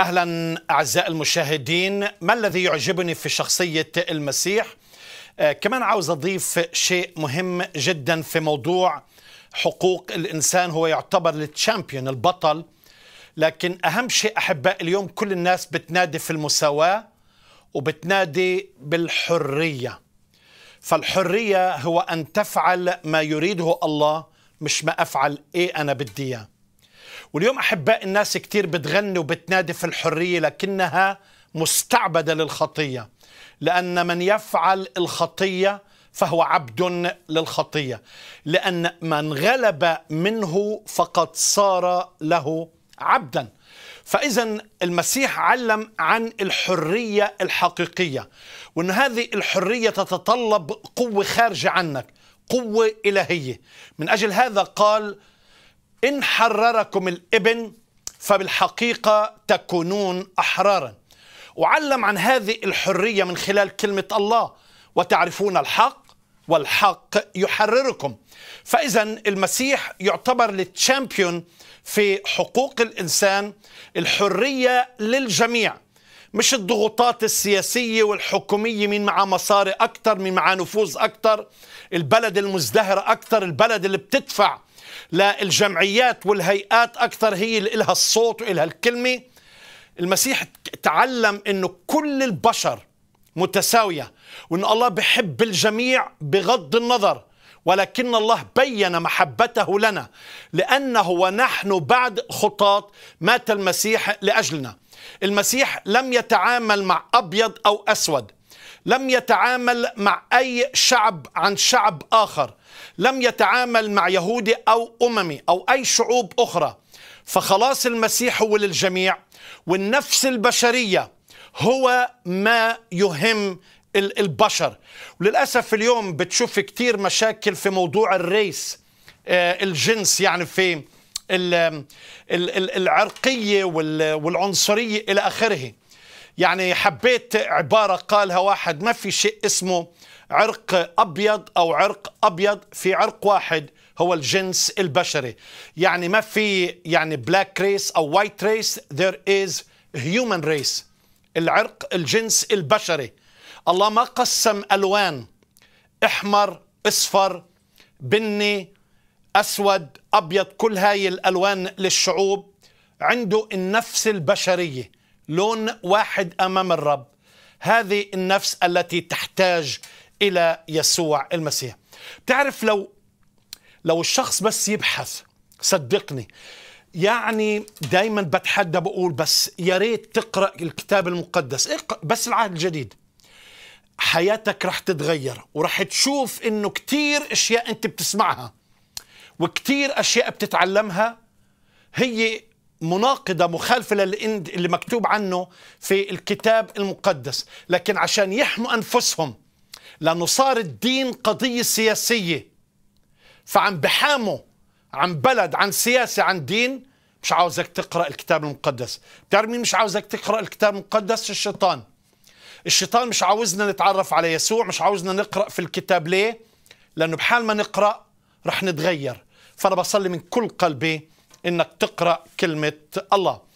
اهلا اعزائي المشاهدين ما الذي يعجبني في شخصيه المسيح آه كمان عاوز اضيف شيء مهم جدا في موضوع حقوق الانسان هو يعتبر التشامبيون البطل لكن اهم شيء احباء اليوم كل الناس بتنادي في المساواه وبتنادي بالحريه فالحريه هو ان تفعل ما يريده الله مش ما افعل ايه انا بدي اياه واليوم أحباء الناس كتير بتغني وبتنادي في الحرية لكنها مستعبدة للخطية لأن من يفعل الخطية فهو عبد للخطية لأن من غلب منه فقد صار له عبدا فإذا المسيح علم عن الحرية الحقيقية وأن هذه الحرية تتطلب قوة خارجة عنك قوة إلهية من أجل هذا قال إن حرركم الابن فبالحقيقة تكونون أحرارا وعلم عن هذه الحرية من خلال كلمة الله وتعرفون الحق والحق يحرركم فإذا المسيح يعتبر للتشامبيون في حقوق الإنسان الحرية للجميع مش الضغوطات السياسية والحكومية من مع مصاري أكتر من مع نفوذ أكتر البلد المزدهرة أكتر البلد اللي بتدفع لا الجمعيات والهيئات أكثر هي اللي لها الصوت وإلها الكلمة المسيح تعلم أنه كل البشر متساوية وأن الله بحب الجميع بغض النظر ولكن الله بين محبته لنا لأنه ونحن بعد خطاط مات المسيح لأجلنا المسيح لم يتعامل مع أبيض أو أسود لم يتعامل مع أي شعب عن شعب آخر لم يتعامل مع يهودي أو أممي أو أي شعوب أخرى فخلاص المسيح هو للجميع والنفس البشرية هو ما يهم البشر وللأسف اليوم بتشوف كتير مشاكل في موضوع الريس آه، الجنس يعني في العرقية والعنصرية إلى آخره يعني حبيت عبارة قالها واحد ما في شيء اسمه عرق أبيض أو عرق أبيض في عرق واحد هو الجنس البشري يعني ما في يعني بلاك ريس أو وايت ريس there is human race العرق الجنس البشري الله ما قسم ألوان احمر اصفر بني أسود أبيض كل هاي الألوان للشعوب عنده النفس البشرية لون واحد امام الرب هذه النفس التي تحتاج الى يسوع المسيح تعرف لو لو الشخص بس يبحث صدقني يعني دايما بتحدى بقول بس يا ريت تقرا الكتاب المقدس بس العهد الجديد حياتك رح تتغير ورح تشوف انه كتير اشياء انت بتسمعها وكتير اشياء بتتعلمها هي مناقضة مخالفة للي مكتوب عنه في الكتاب المقدس لكن عشان يحموا أنفسهم لأنه صار الدين قضية سياسية فعم بحاموا عن بلد عن سياسة عن دين مش عاوزك تقرأ الكتاب المقدس بتعرف مين مش عاوزك تقرأ الكتاب المقدس الشيطان الشيطان مش عاوزنا نتعرف على يسوع مش عاوزنا نقرأ في الكتاب ليه لأنه بحال ما نقرأ رح نتغير فأنا بصلي من كل قلبي انك تقرا كلمه الله